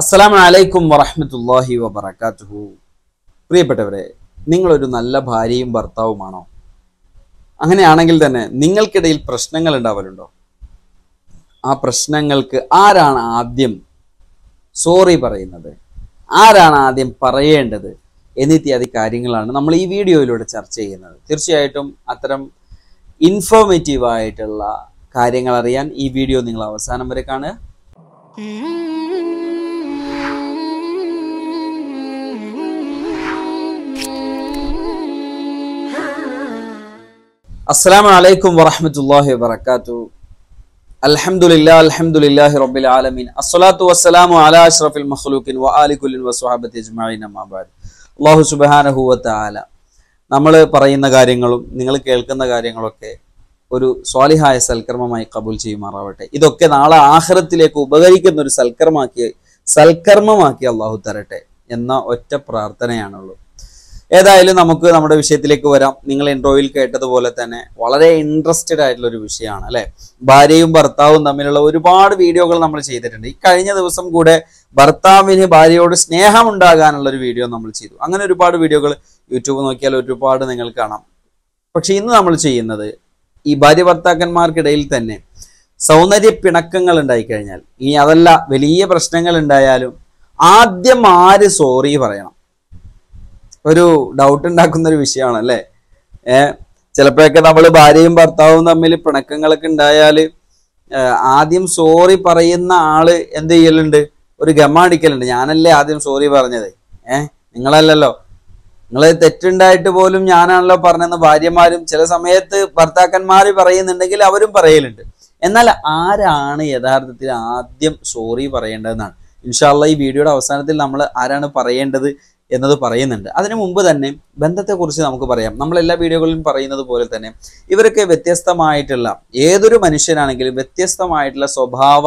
അസ്സലാം അലൈക്കും വറഹമത്തല്ലാഹി വബർക്കാത്തുഹു പ്രിയപ്പെട്ടവരെ നിങ്ങളൊരു നല്ല ഭാര്യയും ഭർത്താവുമാണോ അങ്ങനെയാണെങ്കിൽ തന്നെ നിങ്ങൾക്കിടയിൽ പ്രശ്നങ്ങൾ ഉണ്ടാവലുണ്ടോ ആ പ്രശ്നങ്ങൾക്ക് ആരാണ് ആദ്യം സോറി പറയുന്നത് ആരാണ് ആദ്യം പറയേണ്ടത് എന്നിത്യാദി കാര്യങ്ങളാണ് നമ്മൾ ഈ വീഡിയോയിലൂടെ ചർച്ച ചെയ്യുന്നത് തീർച്ചയായിട്ടും അത്തരം ഇൻഫോർമേറ്റീവ് ആയിട്ടുള്ള കാര്യങ്ങൾ അറിയാൻ ഈ വീഡിയോ നിങ്ങൾ അവസാനം വരെ കാണുക അസ്സാം വലൈക്കും വറഹമത്തല്ലാഹി വാത്തു അലഹമുല്ലാ അലഹമുല്ലാഹി റബ്ബിൽ ആലമീൻ അസ്സലാത്തു വസ്സലാമു അലാ അഷ്റഫിൽ മഖ്ലൂഖിൻ വ ആലിഖുലിൻ വസ്ഹാബത്ത് അള്ളാഹു ആല നമ്മൾ പറയുന്ന കാര്യങ്ങളും നിങ്ങൾ കേൾക്കുന്ന കാര്യങ്ങളൊക്കെ ഒരു സ്വാലിഹായ സൽക്കർമ്മമായി കബൂൽ ചെയ്യുമാറാവട്ടെ ഇതൊക്കെ നാളെ ആഹ്റത്തിലേക്ക് ഉപകരിക്കുന്ന ഒരു സൽക്കർമാക്കി സൽക്കർമ്മമാക്കി അള്ളാഹു തരട്ടെ എന്ന ഒറ്റ പ്രാർത്ഥനയാണുള്ളൂ ഏതായാലും നമുക്ക് നമ്മുടെ വിഷയത്തിലേക്ക് വരാം നിങ്ങൾ ഇൻട്രോയിൽ കേട്ടതുപോലെ തന്നെ വളരെ ഇൻട്രസ്റ്റഡ് ആയിട്ടുള്ള ഒരു വിഷയമാണ് അല്ലെ ഭാര്യയും ഭർത്താവും തമ്മിലുള്ള ഒരുപാട് വീഡിയോകൾ നമ്മൾ ചെയ്തിട്ടുണ്ട് ഈ കഴിഞ്ഞ ദിവസം കൂടെ ഭർത്താവിന് ഭാര്യയോട് സ്നേഹം ഉണ്ടാകാനുള്ള ഒരു വീഡിയോ നമ്മൾ ചെയ്തു അങ്ങനെ ഒരുപാട് വീഡിയോകൾ യൂട്യൂബ് നോക്കിയാൽ ഒരുപാട് നിങ്ങൾ കാണാം പക്ഷെ ഇന്ന് നമ്മൾ ചെയ്യുന്നത് ഈ ഭാര്യ ഭർത്താക്കന്മാർക്കിടയിൽ തന്നെ സൗന്ദര്യ പിണക്കങ്ങൾ ഉണ്ടായിക്കഴിഞ്ഞാൽ ഇനി അതല്ല വലിയ പ്രശ്നങ്ങൾ ഉണ്ടായാലും ആദ്യം ആര് സോറി പറയണം ഒരു ഡൗട്ട് ഉണ്ടാക്കുന്ന ഒരു വിഷയമാണ് അല്ലേ ഏർ ചിലപ്പോഴൊക്കെ നമ്മൾ ഭാര്യയും ഭർത്താവും തമ്മിൽ പിണക്കങ്ങളൊക്കെ ഉണ്ടായാൽ ആദ്യം സോറി പറയുന്ന ആള് എന്ത് ചെയ്യലുണ്ട് ഒരു ഗമ അടിക്കലുണ്ട് ഞാനല്ലേ ആദ്യം സോറി പറഞ്ഞത് ഏഹ് നിങ്ങളല്ലല്ലോ നിങ്ങൾ തെറ്റുണ്ടായിട്ട് പോലും ഞാനാണല്ലോ പറഞ്ഞെന്ന് ഭാര്യമാരും ചില സമയത്ത് ഭർത്താക്കന്മാർ പറയുന്നുണ്ടെങ്കിൽ അവരും പറയലുണ്ട് എന്നാൽ ആരാണ് യഥാർത്ഥത്തിൽ ആദ്യം സോറി പറയേണ്ടതെന്നാണ് ഇൻഷാല്ല ഈ വീഡിയോയുടെ അവസാനത്തിൽ നമ്മൾ ആരാണ് പറയേണ്ടത് എന്നത് പറയുന്നുണ്ട് അതിനു മുമ്പ് തന്നെ ബന്ധത്തെക്കുറിച്ച് നമുക്ക് പറയാം നമ്മളെല്ലാ വീഡിയോകളിലും പറയുന്നത് പോലെ തന്നെ ഇവരൊക്കെ വ്യത്യസ്തമായിട്ടുള്ള ഏതൊരു മനുഷ്യനാണെങ്കിലും വ്യത്യസ്തമായിട്ടുള്ള സ്വഭാവ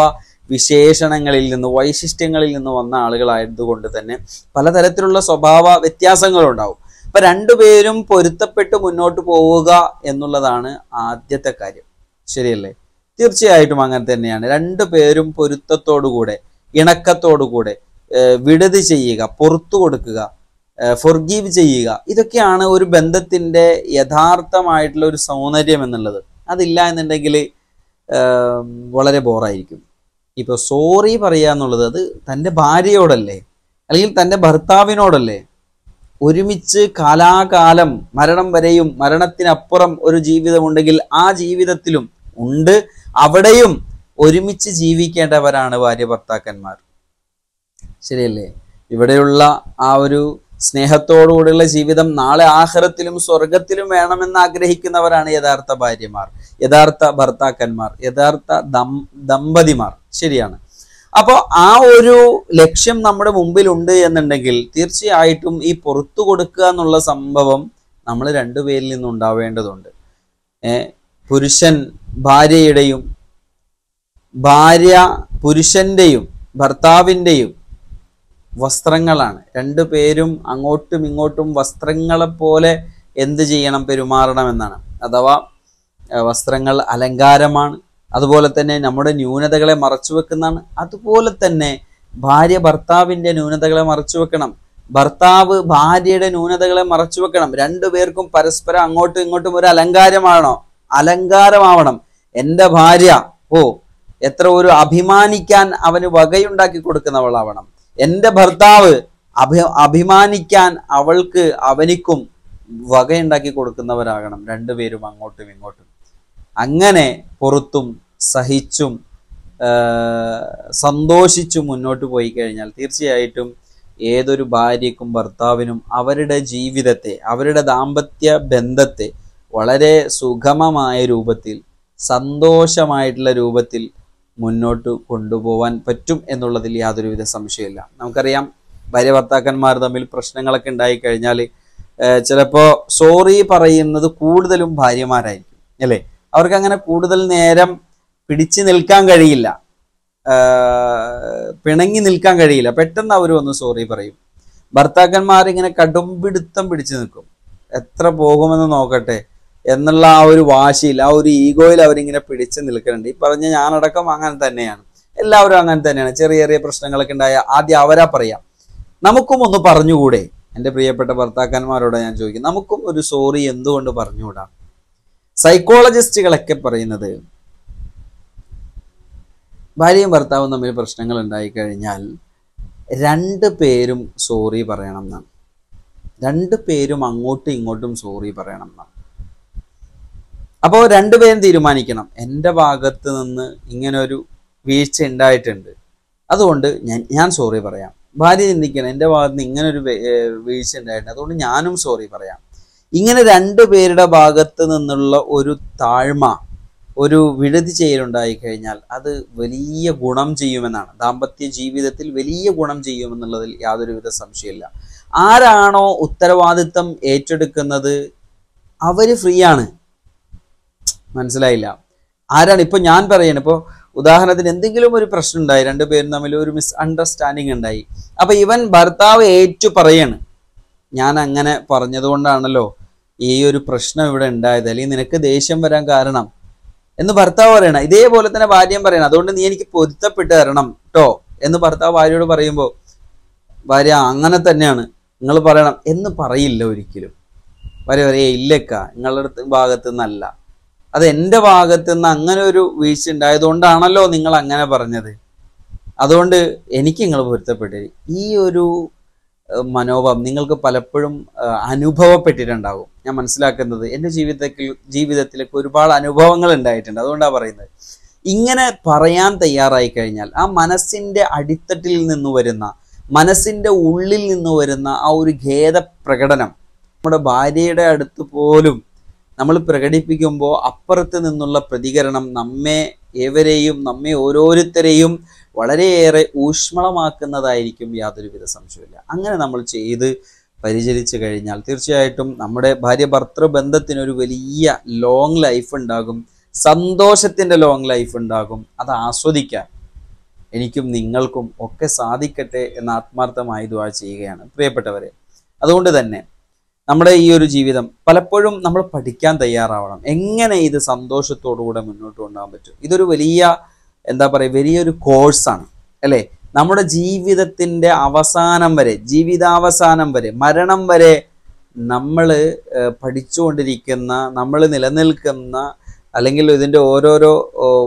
വിശേഷണങ്ങളിൽ നിന്ന് വൈശിഷ്ട്യങ്ങളിൽ നിന്ന് വന്ന ആളുകളായതുകൊണ്ട് തന്നെ പലതരത്തിലുള്ള സ്വഭാവ വ്യത്യാസങ്ങളുണ്ടാവും അപ്പൊ രണ്ടുപേരും പൊരുത്തപ്പെട്ട് മുന്നോട്ട് പോവുക എന്നുള്ളതാണ് ആദ്യത്തെ കാര്യം ശരിയല്ലേ തീർച്ചയായിട്ടും അങ്ങനെ തന്നെയാണ് രണ്ടു പേരും പൊരുത്തത്തോടുകൂടെ ഇണക്കത്തോടുകൂടെ വിടത് ചെയ്യുക പുറത്തു കൊടുക്കുക ഫൊർഗീവ് ചെയ്യുക ഇതൊക്കെയാണ് ഒരു ബന്ധത്തിൻ്റെ യഥാർത്ഥമായിട്ടുള്ള ഒരു സൗന്ദര്യം എന്നുള്ളത് അതില്ല എന്നുണ്ടെങ്കിൽ വളരെ ബോറായിരിക്കും ഇപ്പോൾ സോറി പറയുക എന്നുള്ളത് അത് തൻ്റെ ഭാര്യയോടല്ലേ അല്ലെങ്കിൽ തൻ്റെ ഭർത്താവിനോടല്ലേ ഒരുമിച്ച് കാലാകാലം മരണം വരെയും മരണത്തിനപ്പുറം ഒരു ജീവിതമുണ്ടെങ്കിൽ ആ ജീവിതത്തിലും ഉണ്ട് അവിടെയും ഒരുമിച്ച് ജീവിക്കേണ്ടവരാണ് ഭാര്യ ഭർത്താക്കന്മാർ ശരിയല്ലേ ഇവിടെയുള്ള ആ ഒരു സ്നേഹത്തോടുകൂടിയുള്ള ജീവിതം നാളെ ആഹരത്തിലും സ്വർഗത്തിലും വേണമെന്ന് ആഗ്രഹിക്കുന്നവരാണ് യഥാർത്ഥ ഭാര്യമാർ യഥാർത്ഥ ഭർത്താക്കന്മാർ യഥാർത്ഥ ദം ദമ്പതിമാർ ശരിയാണ് അപ്പോൾ ആ ഒരു ലക്ഷ്യം നമ്മുടെ മുമ്പിലുണ്ട് എന്നുണ്ടെങ്കിൽ തീർച്ചയായിട്ടും ഈ പുറത്തു കൊടുക്കുക എന്നുള്ള സംഭവം നമ്മൾ രണ്ടുപേരിൽ നിന്നും ഉണ്ടാവേണ്ടതുണ്ട് പുരുഷൻ ഭാര്യയുടെയും ഭാര്യ പുരുഷന്റെയും ഭർത്താവിൻ്റെയും വസ്ത്രങ്ങളാണ് രണ്ടു പേരും അങ്ങോട്ടും ഇങ്ങോട്ടും വസ്ത്രങ്ങളെപ്പോലെ എന്ത് ചെയ്യണം പെരുമാറണം എന്നാണ് അഥവാ വസ്ത്രങ്ങൾ അലങ്കാരമാണ് അതുപോലെ തന്നെ നമ്മുടെ ന്യൂനതകളെ മറച്ചു വെക്കുന്നതാണ് അതുപോലെ തന്നെ ഭാര്യ ഭർത്താവിൻ്റെ ന്യൂനതകളെ മറച്ചു വെക്കണം ഭർത്താവ് ഭാര്യയുടെ ന്യൂനതകളെ മറച്ചു വെക്കണം രണ്ടു പേർക്കും പരസ്പരം അങ്ങോട്ടും ഇങ്ങോട്ടും ഒരു അലങ്കാരമാണോ അലങ്കാരമാവണം എൻ്റെ ഭാര്യ ഓ എത്ര ഒരു അഭിമാനിക്കാൻ അവന് വകയുണ്ടാക്കി കൊടുക്കുന്നവളാവണം എൻ്റെ ഭർത്താവ് അഭി അഭിമാനിക്കാൻ അവൾക്ക് അവനിക്കും വകയുണ്ടാക്കി കൊടുക്കുന്നവരാകണം രണ്ടുപേരും അങ്ങോട്ടും ഇങ്ങോട്ടും അങ്ങനെ പുറത്തും സഹിച്ചും സന്തോഷിച്ചു മുന്നോട്ട് പോയി കഴിഞ്ഞാൽ തീർച്ചയായിട്ടും ഏതൊരു ഭാര്യക്കും ഭർത്താവിനും അവരുടെ ജീവിതത്തെ അവരുടെ ദാമ്പത്യ ബന്ധത്തെ വളരെ സുഗമമായ രൂപത്തിൽ സന്തോഷമായിട്ടുള്ള രൂപത്തിൽ മുന്നോട്ട് കൊണ്ടുപോകാൻ പറ്റും എന്നുള്ളതിൽ യാതൊരുവിധ സംശയമില്ല നമുക്കറിയാം ഭാര്യ ഭർത്താക്കന്മാർ തമ്മിൽ പ്രശ്നങ്ങളൊക്കെ ഉണ്ടായി കഴിഞ്ഞാൽ ചിലപ്പോൾ സോറി പറയുന്നത് കൂടുതലും ഭാര്യമാരായിരിക്കും അല്ലേ അവർക്ക് അങ്ങനെ കൂടുതൽ നേരം പിടിച്ചു നിൽക്കാൻ കഴിയില്ല പിണങ്ങി നിൽക്കാൻ കഴിയില്ല പെട്ടെന്ന് അവർ വന്ന് സോറി പറയും ഭർത്താക്കന്മാർ ഇങ്ങനെ കടുംപിടുത്തം പിടിച്ചു നിൽക്കും എത്ര പോകുമെന്ന് നോക്കട്ടെ എന്നുള്ള ആ ഒരു വാശിയിൽ ആ ഒരു ഈഗോയിൽ അവരിങ്ങനെ പിടിച്ച് നിൽക്കുന്നുണ്ട് ഈ പറഞ്ഞ ഞാനടക്കം അങ്ങനെ തന്നെയാണ് എല്ലാവരും അങ്ങനെ തന്നെയാണ് ചെറിയ ചെറിയ പ്രശ്നങ്ങളൊക്കെ ഉണ്ടായ ആദ്യം അവരാ പറയാം നമുക്കും ഒന്ന് പറഞ്ഞുകൂടെ എൻ്റെ പ്രിയപ്പെട്ട ഭർത്താക്കന്മാരോട് ഞാൻ ചോദിക്കും നമുക്കും ഒരു സോറി എന്തുകൊണ്ട് പറഞ്ഞുകൂടാ സൈക്കോളജിസ്റ്റുകളൊക്കെ പറയുന്നത് ഭാര്യയും ഭർത്താവും തമ്മിൽ പ്രശ്നങ്ങൾ ഉണ്ടായിക്കഴിഞ്ഞാൽ രണ്ട് പേരും സോറി പറയണം എന്നാണ് രണ്ട് പേരും അങ്ങോട്ടും ഇങ്ങോട്ടും സോറി പറയണം എന്നാണ് അപ്പോൾ രണ്ടുപേരും തീരുമാനിക്കണം എൻ്റെ ഭാഗത്ത് നിന്ന് ഇങ്ങനൊരു വീഴ്ച ഉണ്ടായിട്ടുണ്ട് അതുകൊണ്ട് ഞാൻ ഞാൻ സോറി പറയാം ഭാര്യ ചിന്തിക്കണം എൻ്റെ ഭാഗത്ത് നിന്ന് ഇങ്ങനൊരു വീഴ്ച ഉണ്ടായിട്ടുണ്ട് അതുകൊണ്ട് ഞാനും സോറി പറയാം ഇങ്ങനെ രണ്ടു പേരുടെ ഭാഗത്ത് നിന്നുള്ള ഒരു താഴ്മ ഒരു വിടുതി ചെയ്യലുണ്ടായി കഴിഞ്ഞാൽ അത് വലിയ ഗുണം ചെയ്യുമെന്നാണ് ദാമ്പത്യ ജീവിതത്തിൽ വലിയ ഗുണം ചെയ്യുമെന്നുള്ളതിൽ യാതൊരുവിധ സംശയമില്ല ആരാണോ ഉത്തരവാദിത്തം ഏറ്റെടുക്കുന്നത് അവർ ഫ്രീ ആണ് മനസ്സിലായില്ല ആരാണ് ഇപ്പോൾ ഞാൻ പറയുന്നത് ഇപ്പോൾ ഉദാഹരണത്തിന് എന്തെങ്കിലും ഒരു പ്രശ്നം ഉണ്ടായി രണ്ടുപേരും തമ്മിൽ ഒരു മിസ് അണ്ടർസ്റ്റാൻഡിങ് ഉണ്ടായി അപ്പോൾ ഇവൻ ഭർത്താവ് ഏറ്റു പറയാണ് ഞാൻ അങ്ങനെ പറഞ്ഞതുകൊണ്ടാണല്ലോ ഈ ഒരു പ്രശ്നം ഇവിടെ ഉണ്ടായത് അല്ലെങ്കിൽ നിനക്ക് ദേഷ്യം വരാൻ കാരണം എന്ന് ഭർത്താവ് പറയണം ഇതേപോലെ തന്നെ ഭാര്യയും പറയണം അതുകൊണ്ട് നീ എനിക്ക് പൊരുത്തപ്പെട്ട് തരണം കേട്ടോ എന്ന് ഭർത്താവ് ഭാര്യയോട് പറയുമ്പോൾ ഭാര്യ അങ്ങനെ തന്നെയാണ് നിങ്ങൾ പറയണം എന്ന് പറയില്ല ഒരിക്കലും ഭാര്യ പറയേ ഇല്ലക്ക നിങ്ങളുടെ ഭാഗത്ത് നിന്നല്ല അത് എൻ്റെ ഭാഗത്ത് നിന്ന് അങ്ങനെ ഒരു വീഴ്ച ഉണ്ടായതുകൊണ്ടാണല്ലോ നിങ്ങൾ അങ്ങനെ പറഞ്ഞത് അതുകൊണ്ട് എനിക്ക് നിങ്ങൾ പൊരുത്തപ്പെട്ടു ഈ ഒരു മനോഭാവം നിങ്ങൾക്ക് പലപ്പോഴും അനുഭവപ്പെട്ടിട്ടുണ്ടാകും ഞാൻ മനസ്സിലാക്കുന്നത് എൻ്റെ ജീവിതത്തിൽ ജീവിതത്തിലേക്ക് ഒരുപാട് അനുഭവങ്ങൾ ഉണ്ടായിട്ടുണ്ട് അതുകൊണ്ടാണ് പറയുന്നത് ഇങ്ങനെ പറയാൻ തയ്യാറായി കഴിഞ്ഞാൽ ആ മനസ്സിൻ്റെ അടിത്തട്ടിൽ നിന്ന് വരുന്ന മനസ്സിൻ്റെ ഉള്ളിൽ നിന്ന് വരുന്ന ആ ഒരു ഖേദ പ്രകടനം നമ്മുടെ ഭാര്യയുടെ അടുത്ത് പോലും നമ്മൾ പ്രകടിപ്പിക്കുമ്പോൾ അപ്പുറത്ത് നിന്നുള്ള പ്രതികരണം നമ്മെ ഏവരെയും നമ്മെ ഓരോരുത്തരെയും വളരെയേറെ ഊഷ്മളമാക്കുന്നതായിരിക്കും യാതൊരുവിധ സംശയമില്ല അങ്ങനെ നമ്മൾ ചെയ്ത് പരിചരിച്ചു കഴിഞ്ഞാൽ തീർച്ചയായിട്ടും നമ്മുടെ ഭാര്യ ഭർത്തൃ ബന്ധത്തിനൊരു വലിയ ലോങ് ലൈഫ് ഉണ്ടാകും സന്തോഷത്തിൻ്റെ ലോങ് ലൈഫ് ഉണ്ടാകും അത് ആസ്വദിക്കാൻ എനിക്കും നിങ്ങൾക്കും ഒക്കെ സാധിക്കട്ടെ എന്ന ആത്മാർത്ഥമായി ദുവാ ചെയ്യുകയാണ് പ്രിയപ്പെട്ടവരെ അതുകൊണ്ട് തന്നെ നമ്മുടെ ഈ ഒരു ജീവിതം പലപ്പോഴും നമ്മൾ പഠിക്കാൻ തയ്യാറാവണം എങ്ങനെ ഇത് സന്തോഷത്തോടുകൂടെ മുന്നോട്ട് കൊണ്ടുപോകാൻ പറ്റും ഇതൊരു വലിയ എന്താ പറയുക വലിയൊരു കോഴ്സാണ് അല്ലേ നമ്മുടെ ജീവിതത്തിൻ്റെ അവസാനം വരെ ജീവിതാവസാനം വരെ മരണം വരെ നമ്മൾ പഠിച്ചുകൊണ്ടിരിക്കുന്ന നമ്മൾ നിലനിൽക്കുന്ന അല്ലെങ്കിൽ ഇതിൻ്റെ ഓരോരോ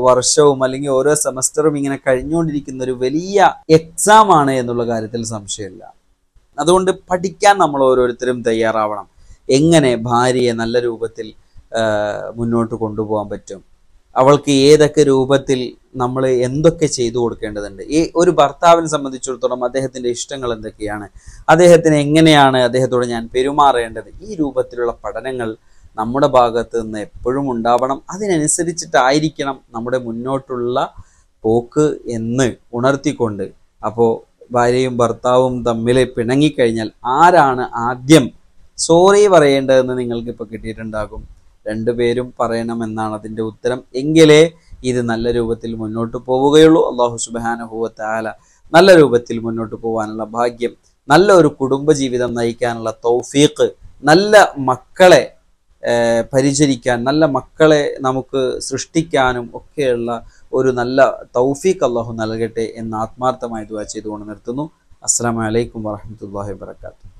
വർഷവും അല്ലെങ്കിൽ ഓരോ സെമസ്റ്ററും ഇങ്ങനെ കഴിഞ്ഞുകൊണ്ടിരിക്കുന്ന ഒരു വലിയ എക്സാം ആണ് എന്നുള്ള കാര്യത്തിൽ സംശയമില്ല അതുകൊണ്ട് പഠിക്കാൻ നമ്മൾ ഓരോരുത്തരും തയ്യാറാവണം എങ്ങനെ ഭാര്യയെ നല്ല രൂപത്തിൽ മുന്നോട്ട് കൊണ്ടുപോകാൻ പറ്റും അവൾക്ക് ഏതൊക്കെ രൂപത്തിൽ നമ്മൾ എന്തൊക്കെ ചെയ്തു കൊടുക്കേണ്ടതുണ്ട് ഈ ഒരു ഭർത്താവിനെ സംബന്ധിച്ചിടത്തോളം അദ്ദേഹത്തിൻ്റെ ഇഷ്ടങ്ങൾ എന്തൊക്കെയാണ് അദ്ദേഹത്തിന് എങ്ങനെയാണ് അദ്ദേഹത്തോട് ഞാൻ പെരുമാറേണ്ടത് ഈ രൂപത്തിലുള്ള പഠനങ്ങൾ നമ്മുടെ ഭാഗത്ത് നിന്ന് എപ്പോഴും ഉണ്ടാവണം അതിനനുസരിച്ചിട്ടായിരിക്കണം നമ്മുടെ മുന്നോട്ടുള്ള പോക്ക് എന്ന് ഉണർത്തിക്കൊണ്ട് അപ്പോൾ ഭാര്യയും ഭർത്താവും തമ്മിൽ പിണങ്ങിക്കഴിഞ്ഞാൽ ആരാണ് ആദ്യം സോറി പറയേണ്ടതെന്ന് നിങ്ങൾക്ക് ഇപ്പോൾ കിട്ടിയിട്ടുണ്ടാകും രണ്ടുപേരും പറയണമെന്നാണ് അതിൻ്റെ ഉത്തരം എങ്കിലേ ഇത് നല്ല രൂപത്തിൽ മുന്നോട്ട് പോവുകയുള്ളൂ അള്ളാഹു സുബാനഹുവത്താല നല്ല രൂപത്തിൽ മുന്നോട്ട് പോകാനുള്ള ഭാഗ്യം നല്ല ഒരു കുടുംബജീവിതം നയിക്കാനുള്ള തൗഫീഖ് നല്ല മക്കളെ പരിചരിക്കാൻ നല്ല മക്കളെ നമുക്ക് സൃഷ്ടിക്കാനും ഒക്കെയുള്ള ഒരു നല്ല തൗഫീഖ് അള്ളാഹു നൽകട്ടെ എന്ന് ആത്മാർത്ഥമായി ദുവാ ചെയ്തുകൊണ്ട് നിർത്തുന്നു അസ്സാം വലൈക്കും വാഹമത്തല്ലാഹി വാത്തു